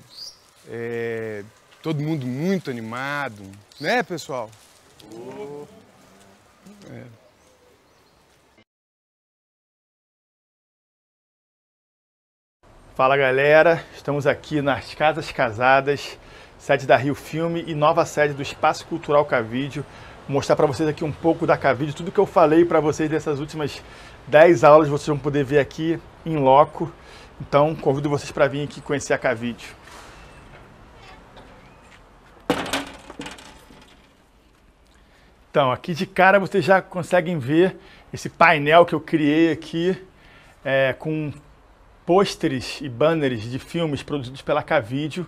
é... todo mundo muito animado, né, pessoal? Oh. É. Fala galera, estamos aqui nas Casas Casadas, sede da Rio Filme e nova sede do Espaço Cultural Cavídeo. Vou mostrar para vocês aqui um pouco da Cavídeo, tudo que eu falei para vocês dessas últimas 10 aulas vocês vão poder ver aqui em loco. Então convido vocês para vir aqui conhecer a Cavídeo. Então, aqui de cara vocês já conseguem ver esse painel que eu criei aqui é, com pôsteres e banners de filmes produzidos pela Cavideo.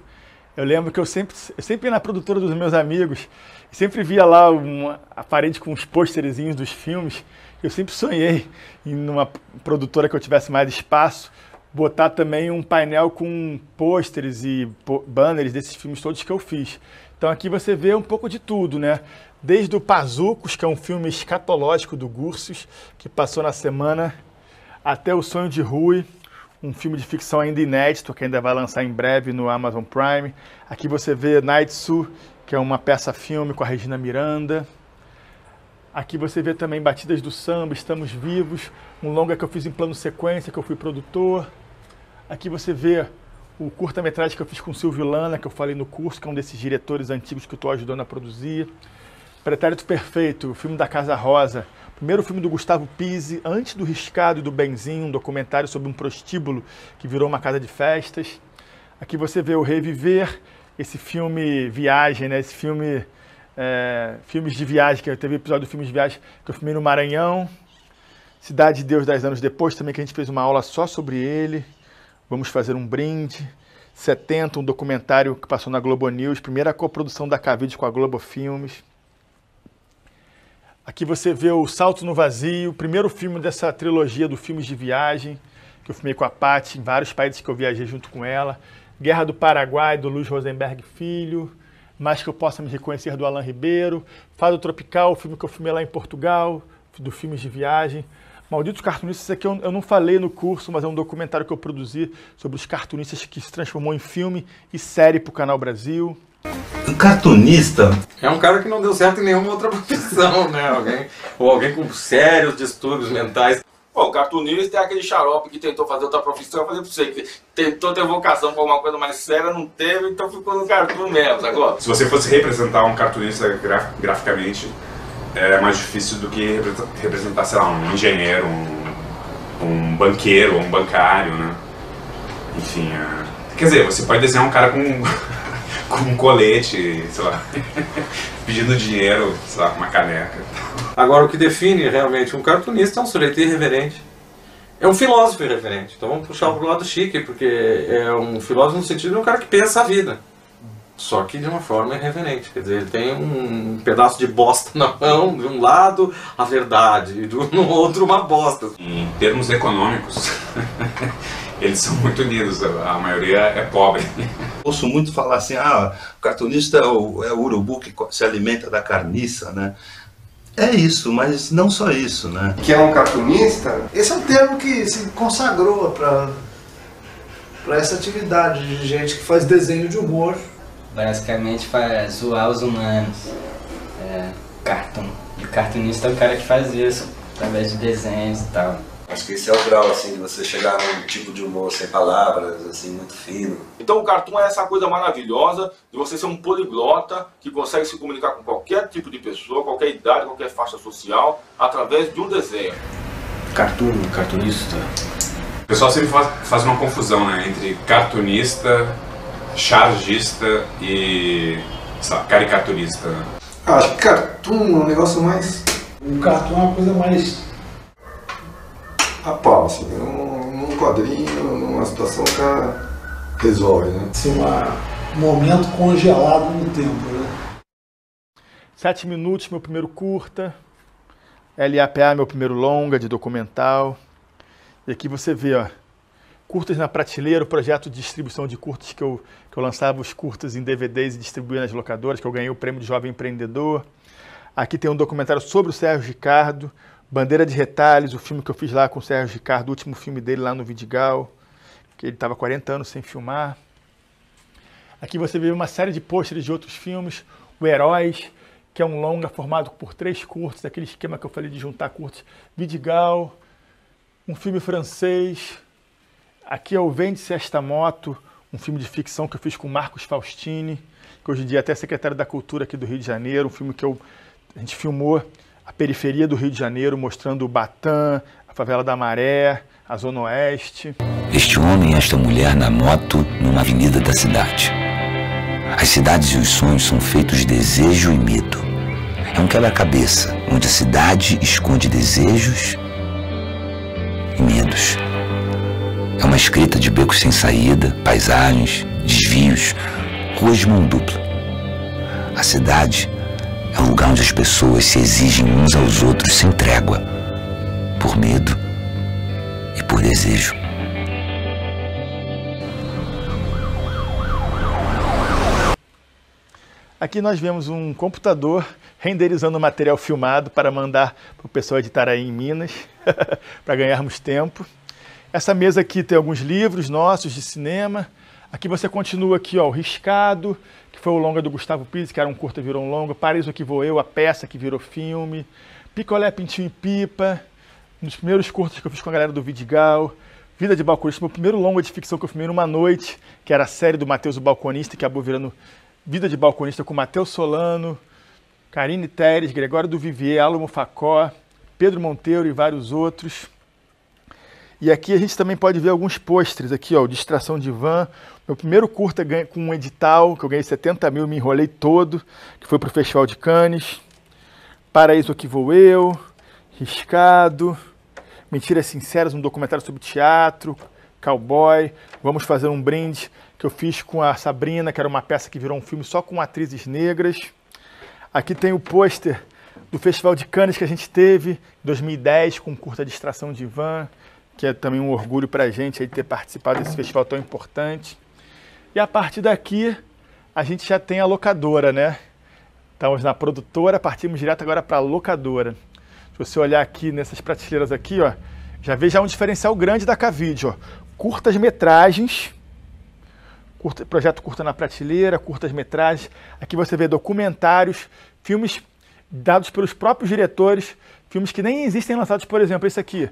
Eu lembro que eu sempre, eu sempre ia na produtora dos meus amigos, sempre via lá uma, a parede com os pôsterezinhos dos filmes. Eu sempre sonhei em numa produtora que eu tivesse mais espaço, botar também um painel com pôsteres e banners desses filmes todos que eu fiz. Então aqui você vê um pouco de tudo, né? desde o Pazucos, que é um filme escatológico do Gursos, que passou na semana, até O Sonho de Rui, um filme de ficção ainda inédito, que ainda vai lançar em breve no Amazon Prime. Aqui você vê Naitsu, que é uma peça-filme com a Regina Miranda. Aqui você vê também Batidas do Samba, Estamos Vivos, um longa que eu fiz em plano sequência, que eu fui produtor. Aqui você vê o curta-metragem que eu fiz com o Silvio Lana, que eu falei no curso, que é um desses diretores antigos que eu estou ajudando a produzir. Pretérito Perfeito, o filme da Casa Rosa, primeiro filme do Gustavo Pise, antes do Riscado e do Benzinho, um documentário sobre um prostíbulo que virou uma casa de festas. Aqui você vê o Reviver, esse filme Viagem, né? esse filme é, filmes de viagem, que é, teve episódio de filmes de viagem que eu filmei no Maranhão. Cidade de Deus, 10 anos depois, também que a gente fez uma aula só sobre ele. Vamos fazer um brinde. 70, um documentário que passou na Globo News, primeira coprodução da Cavide com a Globo Filmes. Aqui você vê o Salto no Vazio, o primeiro filme dessa trilogia do Filmes de Viagem, que eu filmei com a Paty em vários países que eu viajei junto com ela. Guerra do Paraguai, do Luiz Rosenberg Filho, Mais Que Eu Possa Me Reconhecer, do Alain Ribeiro. Fado Tropical, o filme que eu filmei lá em Portugal, do Filmes de Viagem. Malditos Cartunistas, esse aqui eu, eu não falei no curso, mas é um documentário que eu produzi sobre os cartunistas que se transformou em filme e série para o Canal Brasil. Cartunista? É um cara que não deu certo em nenhuma outra profissão, né? Alguém, ou alguém com sérios distúrbios mentais. Pô, o cartunista é aquele xarope que tentou fazer outra profissão, fazer pra você, que tentou ter vocação pra alguma coisa mais séria, não teve, então ficou no cartoon mesmo, agora. Se você fosse representar um cartunista graf graficamente, é mais difícil do que representar, sei lá, um engenheiro, um, um banqueiro, um bancário, né? Enfim, é... quer dizer, você pode desenhar um cara com com um colete, sei lá, pedindo dinheiro, sei lá, uma caneca. Agora, o que define realmente um cartunista é um sujeito irreverente. É um filósofo irreverente. Então vamos puxar para o lado chique, porque é um filósofo no sentido de um cara que pensa a vida. Só que de uma forma irreverente. Quer dizer, ele tem um pedaço de bosta na mão, de um lado a verdade, e do, no outro uma bosta. Em termos econômicos, eles são muito unidos, a maioria é pobre. Ouço muito falar assim, ah, o cartunista é o, é o urubu que se alimenta da carniça, né? É isso, mas não só isso, né? Que é um cartunista? Esse é um termo que se consagrou para para essa atividade de gente que faz desenho de humor. Basicamente faz zoar os humanos. É, cartoon. E o cartunista é o cara que faz isso através de desenhos e tal. Acho que esse é o grau, assim, de você chegar num tipo de humor sem palavras, assim, muito fino. Então o cartoon é essa coisa maravilhosa de você ser um poliglota que consegue se comunicar com qualquer tipo de pessoa, qualquer idade, qualquer faixa social, através de um desenho. Cartoon, cartunista. O pessoal sempre faz, faz uma confusão, né, entre cartunista, chargista e sabe, caricaturista. Né? Ah, cartoon é um negócio mais... O cartoon é uma coisa mais a pau, assim, num, num quadrinho, numa situação, que resolve, né? Assim, um momento congelado no tempo, né? Sete minutos, meu primeiro curta. LAPA, meu primeiro longa de documental. E aqui você vê, ó, curtas na prateleira, o projeto de distribuição de curtas que eu, que eu lançava os curtas em DVDs e distribuía nas locadoras, que eu ganhei o prêmio de jovem empreendedor. Aqui tem um documentário sobre o Sérgio Ricardo, Bandeira de Retalhos, o filme que eu fiz lá com o Sérgio Ricardo, o último filme dele lá no Vidigal, que ele estava 40 anos sem filmar. Aqui você vê uma série de pôsteres de outros filmes, o Heróis, que é um longa formado por três curtos, aquele esquema que eu falei de juntar curtos, Vidigal, um filme francês, aqui é o Vende-se Esta Moto, um filme de ficção que eu fiz com Marcos Faustini, que hoje em dia é até secretário da Cultura aqui do Rio de Janeiro, um filme que eu, a gente filmou a periferia do Rio de Janeiro, mostrando o Batã, a favela da Maré, a Zona Oeste. Este homem e esta mulher na moto numa avenida da cidade. As cidades e os sonhos são feitos de desejo e medo. É um quebra-cabeça onde a cidade esconde desejos e medos. É uma escrita de becos sem saída, paisagens, desvios, ruas de mão dupla. A cidade é um lugar onde as pessoas se exigem uns aos outros sem trégua, por medo e por desejo. Aqui nós vemos um computador renderizando material filmado para mandar para o pessoal editar aí em Minas, para ganharmos tempo. Essa mesa aqui tem alguns livros nossos de cinema. Aqui você continua aqui ó, o riscado, que foi o longa do Gustavo Pires, que era um curta virou um longa, Paraíso que vou eu, a peça que virou filme, Picolé, Pintinho e Pipa, nos primeiros curtas que eu fiz com a galera do Vidigal, Vida de Balconista, meu primeiro longa de ficção que eu filmei numa noite, que era a série do Matheus o Balconista, que acabou virando Vida de Balconista com Matheus Solano, Karine Teres, Gregório do Vivier, Alamo Facó, Pedro Monteiro e vários outros. E aqui a gente também pode ver alguns postres aqui, ó, Distração de Van. Meu primeiro curta com um edital, que eu ganhei 70 mil, me enrolei todo, que foi para o Festival de Cannes. Paraíso que Vou Eu, Riscado, Mentiras Sinceras, um documentário sobre teatro, Cowboy, Vamos Fazer um Brinde, que eu fiz com a Sabrina, que era uma peça que virou um filme só com atrizes negras. Aqui tem o pôster do Festival de Cannes que a gente teve em 2010, com curta Distração de Van que é também um orgulho para a gente aí ter participado desse festival tão importante. E a partir daqui, a gente já tem a locadora, né? Estamos na produtora, partimos direto agora para a locadora. Se você olhar aqui nessas prateleiras aqui, ó, já veja um diferencial grande da Cavide, ó. Curtas metragens, curta, projeto curta na prateleira, curtas metragens. Aqui você vê documentários, filmes dados pelos próprios diretores, filmes que nem existem lançados, por exemplo, esse aqui,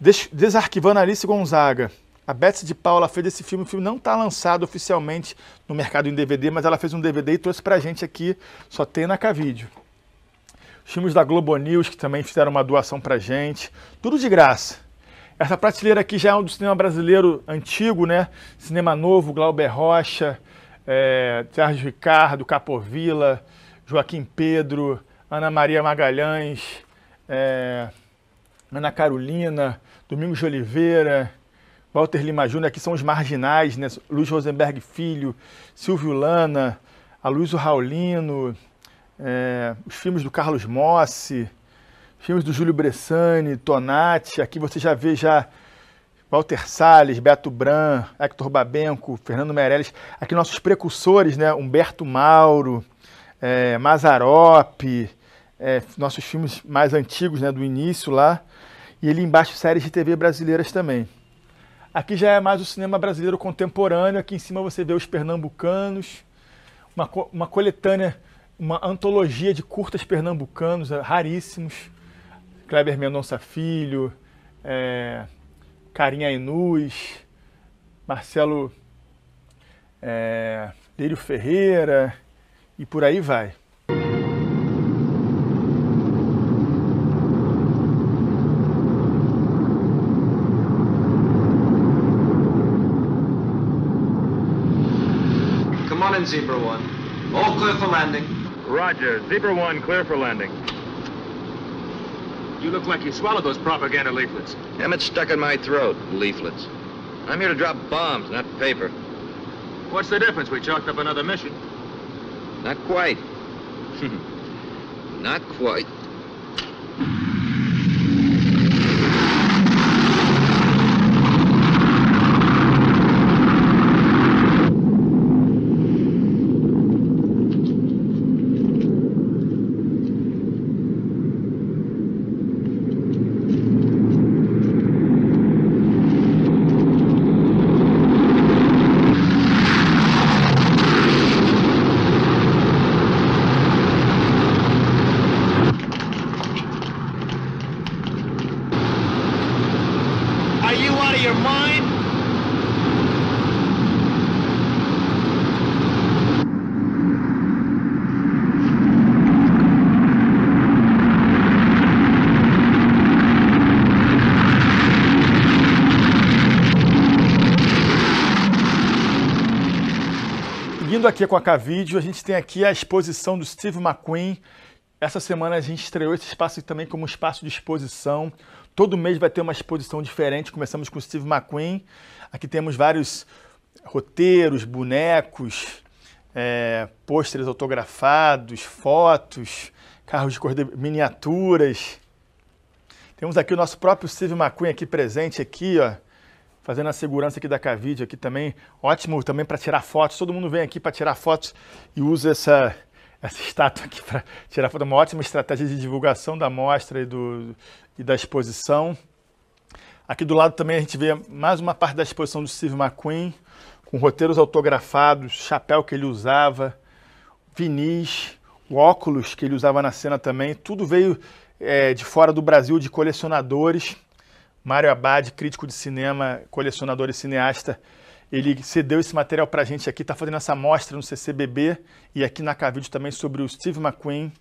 Desarquivando Alice Gonzaga. A Betsy de Paula fez esse filme. O filme não está lançado oficialmente no mercado em DVD, mas ela fez um DVD e trouxe para a gente aqui. Só tem na CaVideo. Os filmes da Globo News, que também fizeram uma doação para gente. Tudo de graça. Essa prateleira aqui já é um do cinema brasileiro antigo, né? Cinema Novo, Glauber Rocha, é, Sérgio Ricardo, Capovilla, Joaquim Pedro, Ana Maria Magalhães, é, Ana Carolina, Domingos de Oliveira, Walter Lima Júnior, aqui são os marginais, né? Luiz Rosenberg Filho, Silvio Lana, Aloysio Raulino, é, os filmes do Carlos Mossi, filmes do Júlio Bressani, Tonati, aqui você já vê já Walter Salles, Beto Bran, Hector Babenco, Fernando Meirelles, aqui nossos precursores, né? Humberto Mauro, é, Mazarope, é, nossos filmes mais antigos, né? Do início lá e ali embaixo séries de TV brasileiras também. Aqui já é mais o cinema brasileiro contemporâneo, aqui em cima você vê os pernambucanos, uma, uma coletânea, uma antologia de curtas pernambucanos, eh, raríssimos, Kleber Mendonça Filho, é, Carinha Inus, Marcelo é, Lírio Ferreira e por aí vai. Zebra 1. All clear for landing. Roger. Zebra 1, clear for landing. You look like you swallowed those propaganda leaflets. Emmett stuck in my throat, leaflets. I'm here to drop bombs, not paper. What's the difference? We chalked up another mission. Not quite. not quite. Seguindo aqui com a Cavideo a gente tem aqui a exposição do Steve McQueen. Essa semana a gente estreou esse espaço também como espaço de exposição. Todo mês vai ter uma exposição diferente. Começamos com o Steve McQueen. Aqui temos vários roteiros, bonecos, é, pôsteres autografados, fotos, carros de cor de miniaturas. Temos aqui o nosso próprio Steve McQueen aqui presente aqui, ó fazendo a segurança aqui da Cavide aqui também. Ótimo também para tirar fotos. Todo mundo vem aqui para tirar fotos e usa essa essa estátua aqui para tirar foto. É uma ótima estratégia de divulgação da mostra e, do, e da exposição. Aqui do lado também a gente vê mais uma parte da exposição do Steve McQueen, com roteiros autografados, chapéu que ele usava, vinis, o óculos que ele usava na cena também. Tudo veio é, de fora do Brasil, de colecionadores. Mário Abad, crítico de cinema, colecionador e cineasta, ele cedeu esse material para a gente aqui, está fazendo essa mostra no CCBB e aqui na Cavide também sobre o Steve McQueen.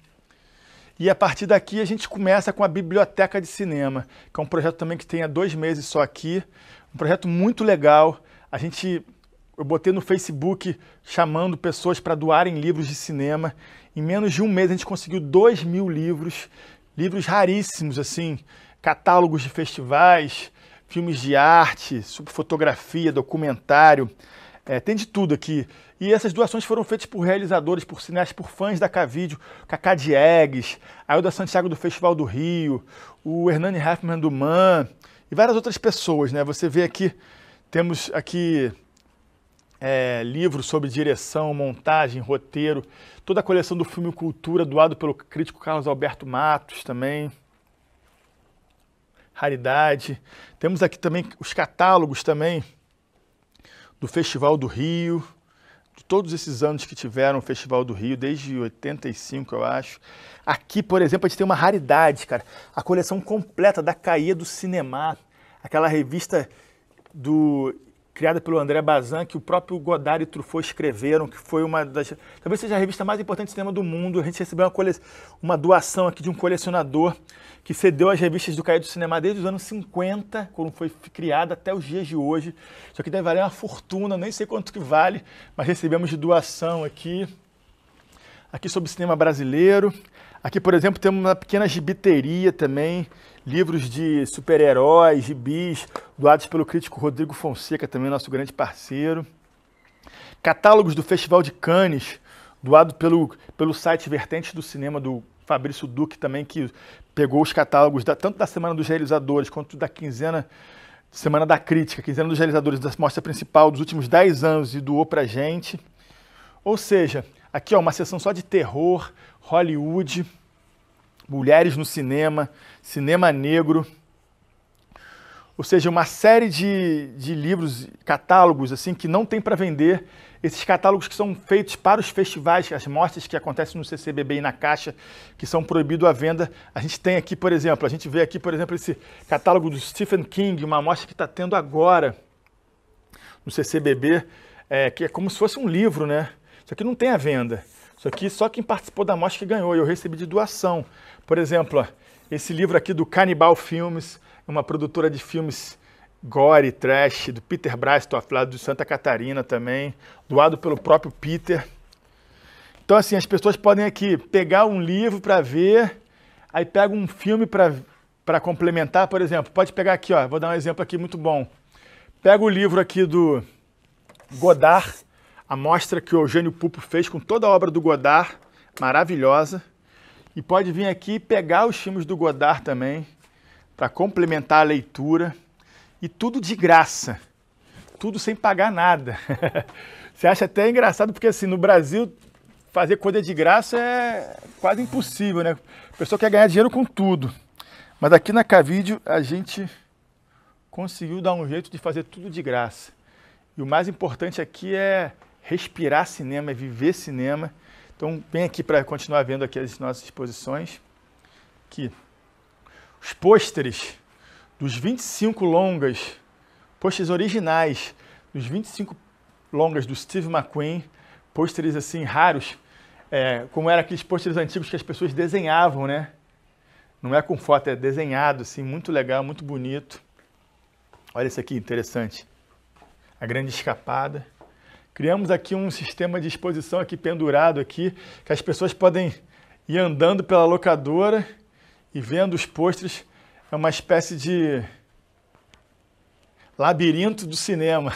E a partir daqui a gente começa com a Biblioteca de Cinema, que é um projeto também que tem há dois meses só aqui, um projeto muito legal. A gente, eu botei no Facebook chamando pessoas para doarem livros de cinema. Em menos de um mês a gente conseguiu dois mil livros, livros raríssimos, assim, catálogos de festivais, filmes de arte, sobre fotografia, documentário, é, tem de tudo aqui. E essas doações foram feitas por realizadores, por cineastas, por fãs da Cavídeo, Cacá Diegues, Ailda Santiago do Festival do Rio, o Hernani Hoffman do Man e várias outras pessoas, né? Você vê aqui, temos aqui é, sobre direção, montagem, roteiro, toda a coleção do filme Cultura, doado pelo crítico Carlos Alberto Matos também raridade. Temos aqui também os catálogos também do Festival do Rio, de todos esses anos que tiveram o Festival do Rio, desde 85, eu acho. Aqui, por exemplo, a gente tem uma raridade, cara. A coleção completa da Caia do Cinema, aquela revista do criada pelo André Bazin, que o próprio Godard e Truffaut escreveram, que foi uma das. talvez seja a revista mais importante de cinema do mundo. A gente recebeu uma, cole... uma doação aqui de um colecionador que cedeu as revistas do Caído do Cinema desde os anos 50, quando foi criada, até os dias de hoje. Isso aqui deve valer uma fortuna, nem sei quanto que vale, mas recebemos de doação aqui. Aqui sobre cinema brasileiro. Aqui, por exemplo, temos uma pequena gibiteria também, livros de super-heróis, bis, doados pelo crítico Rodrigo Fonseca, também nosso grande parceiro. Catálogos do Festival de Cannes, doado pelo, pelo site Vertentes do Cinema do Fabrício Duque também, que pegou os catálogos da, tanto da Semana dos Realizadores quanto da quinzena, Semana da Crítica, quinzena dos Realizadores da Mostra Principal dos últimos 10 anos e doou pra gente. Ou seja, aqui ó, uma sessão só de terror, Hollywood, mulheres no cinema, cinema negro, ou seja, uma série de, de livros, catálogos assim que não tem para vender. Esses catálogos que são feitos para os festivais, as mostras que acontecem no CCBB e na Caixa, que são proibidos à venda. A gente tem aqui, por exemplo, a gente vê aqui, por exemplo, esse catálogo do Stephen King, uma mostra que está tendo agora no CCBB, é, que é como se fosse um livro, né? Isso aqui não tem à venda. Isso aqui só quem participou da mostra que ganhou. Eu recebi de doação. Por exemplo, esse livro aqui do Canibal Filmes, uma produtora de filmes gore, trash, do Peter Brastoff, lá do Santa Catarina também, doado pelo próprio Peter. Então, assim, as pessoas podem aqui pegar um livro para ver, aí pega um filme para complementar, por exemplo. Pode pegar aqui, ó, vou dar um exemplo aqui muito bom. Pega o livro aqui do Godard, a mostra que o Eugênio Pupo fez com toda a obra do Godard, maravilhosa. E pode vir aqui pegar os filmes do Godard também, para complementar a leitura. E tudo de graça, tudo sem pagar nada. Você acha até engraçado, porque assim, no Brasil, fazer coisa de graça é quase impossível, né? A pessoa quer ganhar dinheiro com tudo. Mas aqui na CaVideo a gente conseguiu dar um jeito de fazer tudo de graça. E o mais importante aqui é respirar cinema, é viver cinema. Então, vem aqui para continuar vendo aqui as nossas exposições. Aqui, os pôsteres dos 25 longas, pôsteres originais dos 25 longas do Steve McQueen, pôsteres assim raros, é, como eram aqueles pôsteres antigos que as pessoas desenhavam, né? Não é com foto, é desenhado, assim, muito legal, muito bonito. Olha esse aqui, interessante. A Grande Escapada. Criamos aqui um sistema de exposição aqui pendurado aqui, que as pessoas podem ir andando pela locadora e vendo os pôsteres. É uma espécie de labirinto do cinema.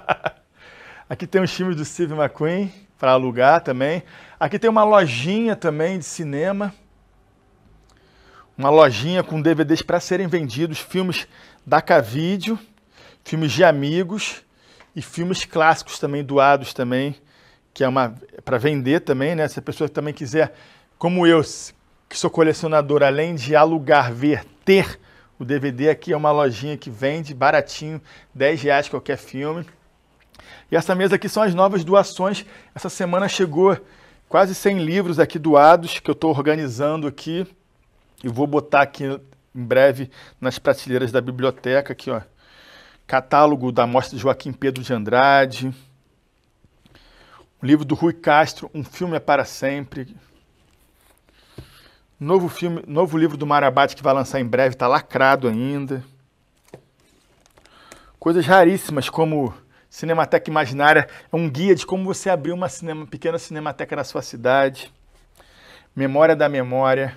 aqui tem os filmes do Steve McQueen para alugar também. Aqui tem uma lojinha também de cinema. Uma lojinha com DVDs para serem vendidos, filmes da Video, filmes de amigos e filmes clássicos também doados também, que é uma para vender também, né? Se a pessoa também quiser, como eu, que sou colecionador, além de alugar, ver, ter o DVD aqui é uma lojinha que vende baratinho, 10 reais qualquer filme. E essa mesa aqui são as novas doações. Essa semana chegou quase 100 livros aqui doados que eu estou organizando aqui e vou botar aqui em breve nas prateleiras da biblioteca aqui, ó catálogo da mostra de Joaquim Pedro de Andrade, o livro do Rui Castro, Um Filme é para Sempre, novo filme, novo livro do Marabate que vai lançar em breve, está lacrado ainda, coisas raríssimas como Cinemateca Imaginária, é um guia de como você abrir uma cinema, pequena cinemateca na sua cidade, Memória da Memória,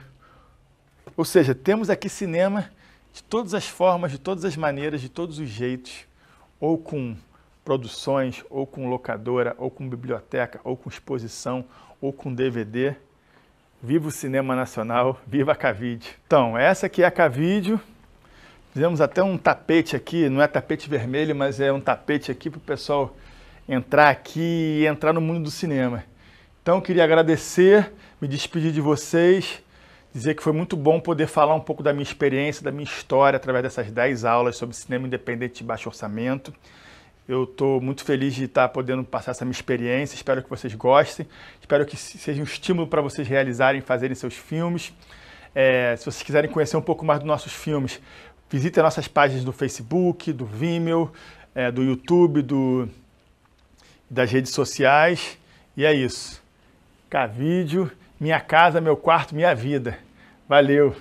ou seja, temos aqui cinema de todas as formas, de todas as maneiras, de todos os jeitos, ou com produções, ou com locadora, ou com biblioteca, ou com exposição, ou com DVD. Viva o cinema nacional, viva a Cavide. Então, essa aqui é a Cavide. Fizemos até um tapete aqui, não é tapete vermelho, mas é um tapete aqui para o pessoal entrar aqui e entrar no mundo do cinema. Então, queria agradecer, me despedir de vocês dizer que foi muito bom poder falar um pouco da minha experiência, da minha história através dessas 10 aulas sobre cinema independente de baixo orçamento. Eu estou muito feliz de estar podendo passar essa minha experiência. Espero que vocês gostem. Espero que seja um estímulo para vocês realizarem, fazerem seus filmes. É, se vocês quiserem conhecer um pouco mais dos nossos filmes, visitem nossas páginas do Facebook, do Vimeo, é, do YouTube, do, das redes sociais. E é isso. Cá vídeo. Minha casa, meu quarto, minha vida. Valeu!